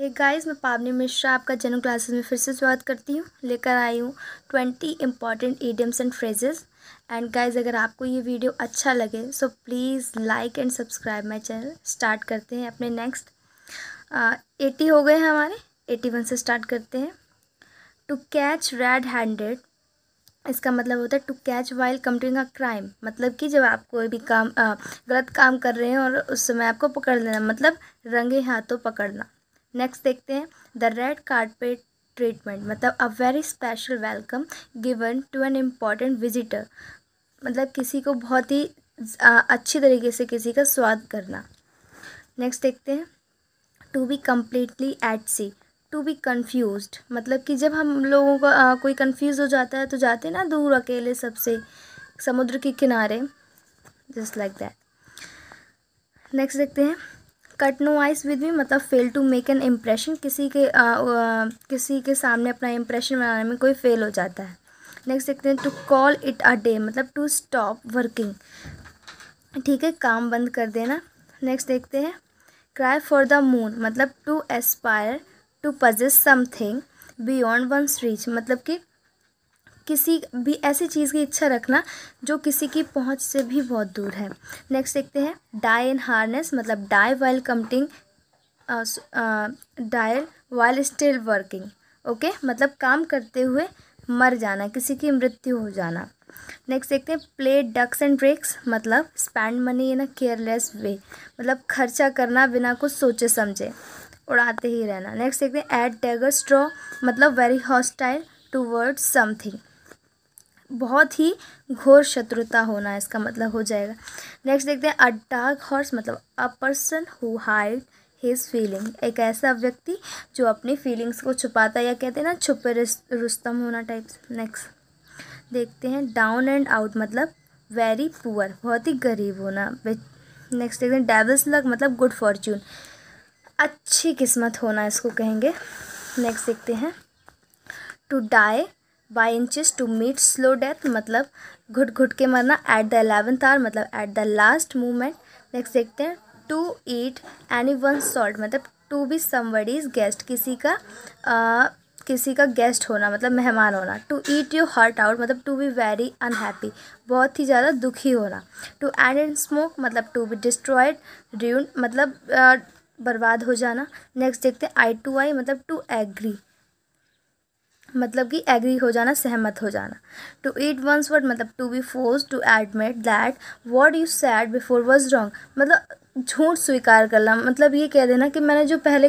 hey guys मैं पावनी मिश्रा आपका जनरल क्लासेस में फिर से स्वागत करती हूँ लेकर आई हूँ twenty important idioms and phrases and guys अगर आपको ये वीडियो अच्छा लगे so please like and subscribe my channel start करते हैं अपने नेक्स्ट एटी हो गए हैं हमारे एटी वन से स्टार्ट करते हैं टू कैच रेड हैंडेड इसका मतलब होता है to catch while committing a crime मतलब कि जब आप कोई भी काम आ, गलत काम कर रहे हैं और उस समय आपको पकड़ लेना मतलब रंगे हाथों पकड़ना नेक्स्ट देखते हैं द रेड कार्पेट ट्रीटमेंट मतलब a very special welcome given to an important visitor मतलब किसी को बहुत ही अच्छी तरीके से किसी का स्वाद करना नेक्स्ट देखते हैं to be completely at sea to be confused मतलब कि जब हम लोगों का आ, कोई कन्फ्यूज़ हो जाता है तो जाते हैं ना दूर अकेले सबसे समुद्र के किनारे जस्ट लाइक दैट नेक्स्ट देखते हैं cut no ice with me मतलब fail to make an impression किसी के आ, आ, किसी के सामने अपना इम्प्रेशन बनाने में कोई फेल हो जाता है नेक्स्ट देखते हैं to call it a day मतलब टू स्टॉप वर्किंग ठीक है काम बंद कर देना नेक्स्ट देखते हैं क्राई फॉर द मून मतलब to aspire to possess something beyond one's reach मतलब कि किसी भी ऐसी चीज़ की इच्छा रखना जो किसी की पहुंच से भी बहुत दूर है नेक्स्ट देखते हैं डाई इन हार्नेस मतलब die while committing dial while still working okay मतलब काम करते हुए मर जाना किसी की मृत्यु हो जाना नेक्स्ट देखते हैं प्ले डक्स एंड ब्रेक्स मतलब spend money in a careless way मतलब खर्चा करना बिना कुछ सोचे समझे उड़ाते ही रहना नेक्स्ट देखते हैं एट डेगर स्ट्रॉ मतलब very hostile toward something बहुत ही घोर शत्रुता होना इसका मतलब हो जाएगा नेक्स्ट देखते हैं अ डार्क हॉर्स मतलब a person who hide his feeling एक ऐसा व्यक्ति जो अपनी फीलिंग्स को छुपाता है या कहते हैं ना छुपे रुस्तम होना टाइप नेक्स्ट देखते हैं डाउन एंड आउट मतलब वेरी पुअर बहुत ही गरीब होना नेक्स्ट देखते हैं डेवल्स लक मतलब गुड फॉर्चून अच्छी किस्मत होना इसको कहेंगे नेक्स्ट देखते हैं to die by inches to meet slow death मतलब घुट घुट के मरना एट द एलेवेंथ आर मतलब at the last movement next देखते हैं to eat anyone salt मतलब टू बी समबडी गेस्ट किसी का आ, किसी का गेस्ट होना मतलब मेहमान होना to eat your heart out मतलब टू बी वेरी अनहैप्पी बहुत ही ज़्यादा दुखी होना टू एंड एंड स्मोक मतलब टू बी डिस्ट्रॉयड रिव मतलब आ, बर्बाद हो जाना नेक्स्ट देखते हैं आई टू आई मतलब टू एग्री मतलब कि एग्री हो जाना सहमत हो जाना टू ईट वंस वर्ड मतलब to be force to admit that word you said before was wrong मतलब झूठ स्वीकार करना मतलब ये कह देना कि मैंने जो पहले